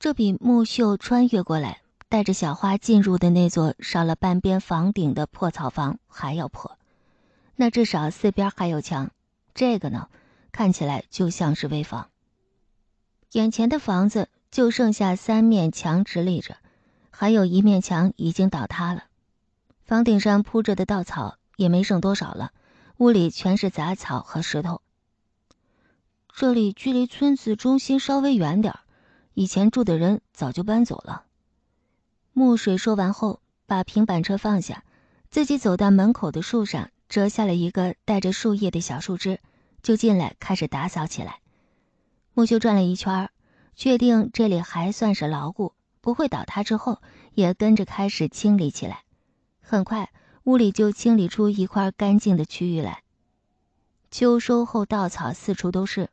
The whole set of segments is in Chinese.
这比木秀穿越过来带着小花进入的那座少了半边房顶的破草房还要破，那至少四边还有墙。这个呢，看起来就像是危房。眼前的房子就剩下三面墙直立着，还有一面墙已经倒塌了。房顶上铺着的稻草也没剩多少了，屋里全是杂草和石头。这里距离村子中心稍微远点儿。以前住的人早就搬走了。木水说完后，把平板车放下，自己走到门口的树上，折下了一个带着树叶的小树枝，就进来开始打扫起来。木修转了一圈，确定这里还算是牢固，不会倒塌之后，也跟着开始清理起来。很快，屋里就清理出一块干净的区域来。秋收后，稻草四处都是，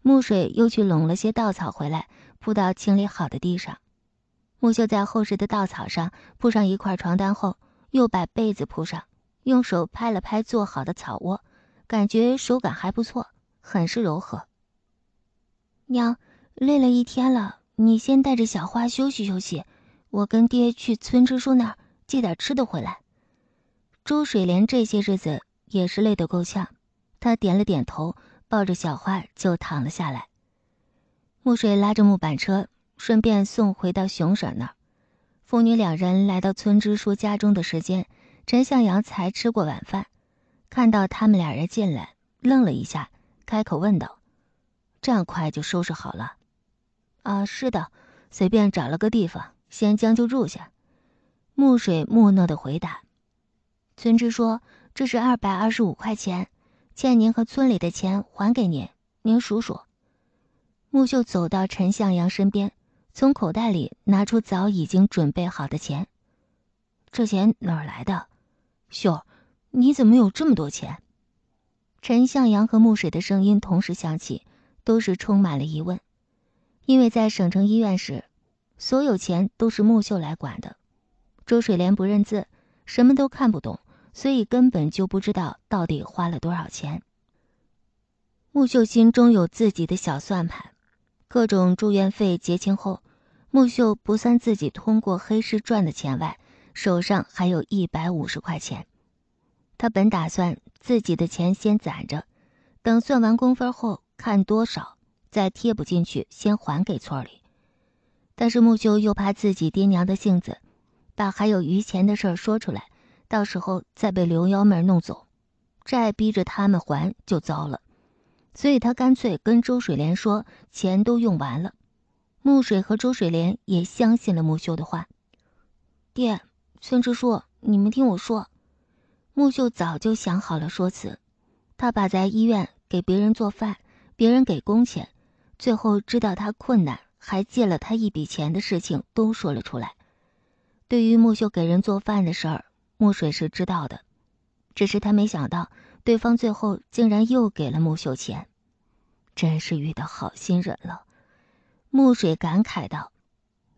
木水又去拢了些稻草回来。铺到清理好的地上，木秀在厚实的稻草上铺上一块床单后，又把被子铺上，用手拍了拍做好的草窝，感觉手感还不错，很是柔和。娘，累了一天了，你先带着小花休息休息，我跟爹去村支书那儿借点吃的回来。周水莲这些日子也是累得够呛，她点了点头，抱着小花就躺了下来。木水拉着木板车，顺便送回到熊婶那儿。父女两人来到村支书家中的时间，陈向阳才吃过晚饭，看到他们俩人进来，愣了一下，开口问道：“这样快就收拾好了？”“啊，是的，随便找了个地方，先将就住下。”木水木讷的回答。村支说：“这是二百二十五块钱，欠您和村里的钱还给您，您数数。”木秀走到陈向阳身边，从口袋里拿出早已经准备好的钱。这钱哪儿来的？秀儿，你怎么有这么多钱？陈向阳和木水的声音同时响起，都是充满了疑问。因为在省城医院时，所有钱都是木秀来管的。周水莲不认字，什么都看不懂，所以根本就不知道到底花了多少钱。木秀心中有自己的小算盘。各种住院费结清后，木秀不算自己通过黑市赚的钱外，手上还有一百五十块钱。他本打算自己的钱先攒着，等算完工分后看多少再贴补进去，先还给村里。但是木秀又怕自己爹娘的性子，把还有余钱的事说出来，到时候再被刘幺妹弄走，债逼着他们还就糟了。所以他干脆跟周水莲说：“钱都用完了。”木水和周水莲也相信了木秀的话。爹，村支书，你们听我说，木秀早就想好了说辞，他把在医院给别人做饭，别人给工钱，最后知道他困难还借了他一笔钱的事情都说了出来。对于木秀给人做饭的事儿，木水是知道的。只是他没想到，对方最后竟然又给了穆秀钱，真是遇到好心人了。穆水感慨道：“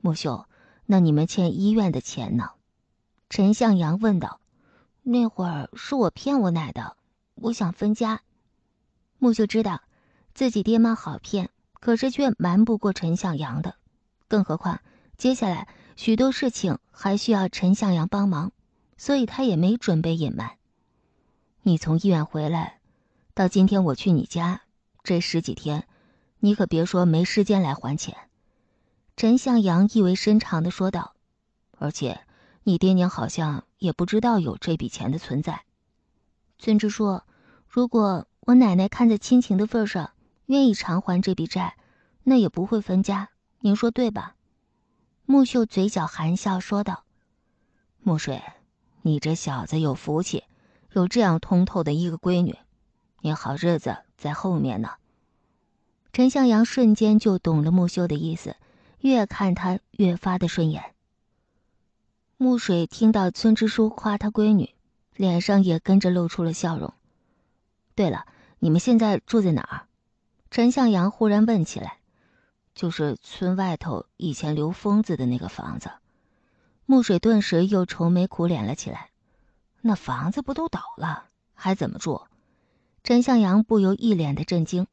穆秀，那你们欠医院的钱呢？”陈向阳问道。“那会儿是我骗我奶的，我想分家。”穆秀知道，自己爹妈好骗，可是却瞒不过陈向阳的。更何况，接下来许多事情还需要陈向阳帮忙，所以他也没准备隐瞒。你从医院回来，到今天我去你家，这十几天，你可别说没时间来还钱。”陈向阳意味深长的说道。“而且，你爹娘好像也不知道有这笔钱的存在。”村支书，如果我奶奶看在亲情的份上，愿意偿还这笔债，那也不会分家。您说对吧？”木秀嘴角含笑说道。“木水，你这小子有福气。”有这样通透的一个闺女，你好日子在后面呢。陈向阳瞬间就懂了木秀的意思，越看她越发的顺眼。木水听到村支书夸他闺女，脸上也跟着露出了笑容。对了，你们现在住在哪儿？陈向阳忽然问起来。就是村外头以前刘疯子的那个房子。木水顿时又愁眉苦脸了起来。那房子不都倒了，还怎么住？陈向阳不由一脸的震惊。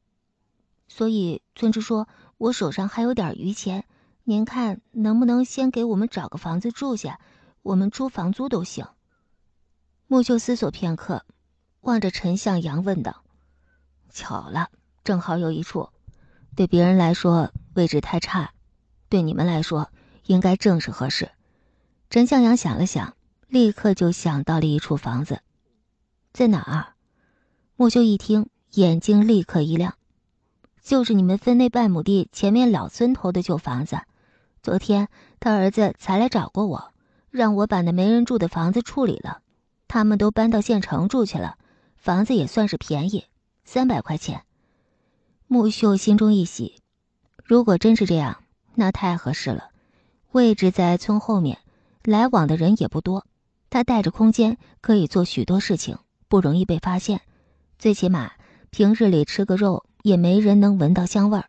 所以村支说，我手上还有点余钱，您看能不能先给我们找个房子住下，我们出房租都行。木秀思索片刻，望着陈向阳问道：“巧了，正好有一处，对别人来说位置太差，对你们来说应该正是合适。”陈向阳想了想。立刻就想到了一处房子，在哪儿？木秀一听，眼睛立刻一亮，就是你们分那半亩地前面老村头的旧房子。昨天他儿子才来找过我，让我把那没人住的房子处理了。他们都搬到县城住去了，房子也算是便宜，三百块钱。木秀心中一喜，如果真是这样，那太合适了。位置在村后面，来往的人也不多。他带着空间，可以做许多事情，不容易被发现。最起码，平日里吃个肉也没人能闻到香味儿。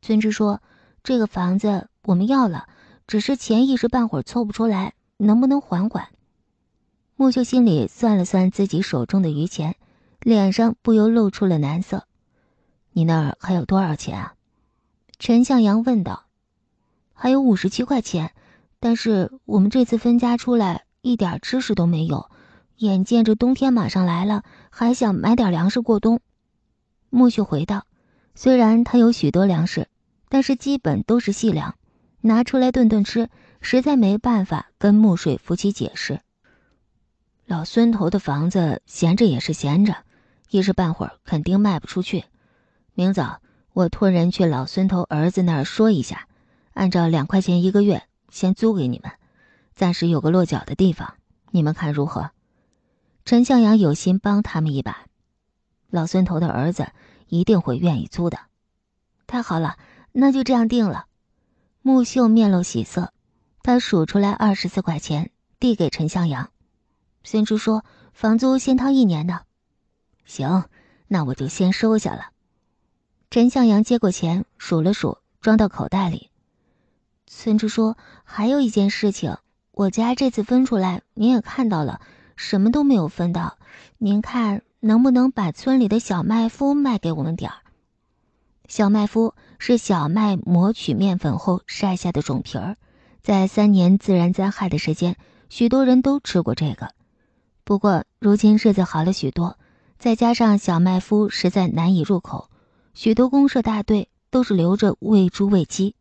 村支说：“这个房子我们要了，只是钱一时半会儿凑不出来，能不能缓缓？”木秀心里算了算自己手中的余钱，脸上不由露出了难色。“你那儿还有多少钱啊？”陈向阳问道。“还有五十七块钱，但是我们这次分家出来。”一点知识都没有，眼见着冬天马上来了，还想买点粮食过冬。木秀回道：“虽然他有许多粮食，但是基本都是细粮，拿出来顿顿吃，实在没办法跟木水夫妻解释。老孙头的房子闲着也是闲着，一时半会儿肯定卖不出去。明早我托人去老孙头儿子那儿说一下，按照两块钱一个月先租给你们。”暂时有个落脚的地方，你们看如何？陈向阳有心帮他们一把，老孙头的儿子一定会愿意租的。太好了，那就这样定了。木秀面露喜色，他数出来二十四块钱，递给陈向阳。孙叔说房租先掏一年的。行，那我就先收下了。陈向阳接过钱，数了数，装到口袋里。孙支说还有一件事情。我家这次分出来，您也看到了，什么都没有分到。您看能不能把村里的小麦麸卖给我们点儿？小麦麸是小麦磨取面粉后晒下的种皮儿，在三年自然灾害的时间，许多人都吃过这个。不过如今日子好了许多，再加上小麦麸实在难以入口，许多公社大队都是留着喂猪喂鸡。